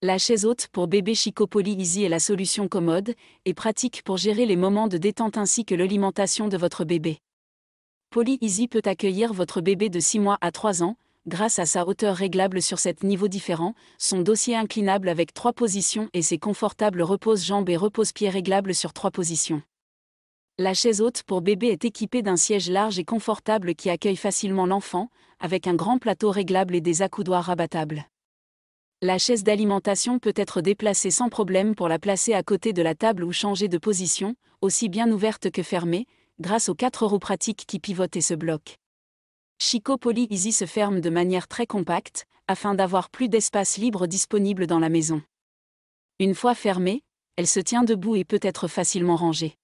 La chaise haute pour bébé Chico Easy est la solution commode et pratique pour gérer les moments de détente ainsi que l'alimentation de votre bébé. Poly Easy peut accueillir votre bébé de 6 mois à 3 ans, grâce à sa hauteur réglable sur 7 niveaux différents, son dossier inclinable avec 3 positions et ses confortables repose-jambes et repose-pieds réglables sur 3 positions. La chaise haute pour bébé est équipée d'un siège large et confortable qui accueille facilement l'enfant, avec un grand plateau réglable et des accoudoirs rabattables. La chaise d'alimentation peut être déplacée sans problème pour la placer à côté de la table ou changer de position, aussi bien ouverte que fermée, grâce aux quatre roues pratiques qui pivotent et se bloquent. Chico Poly Easy se ferme de manière très compacte, afin d'avoir plus d'espace libre disponible dans la maison. Une fois fermée, elle se tient debout et peut être facilement rangée.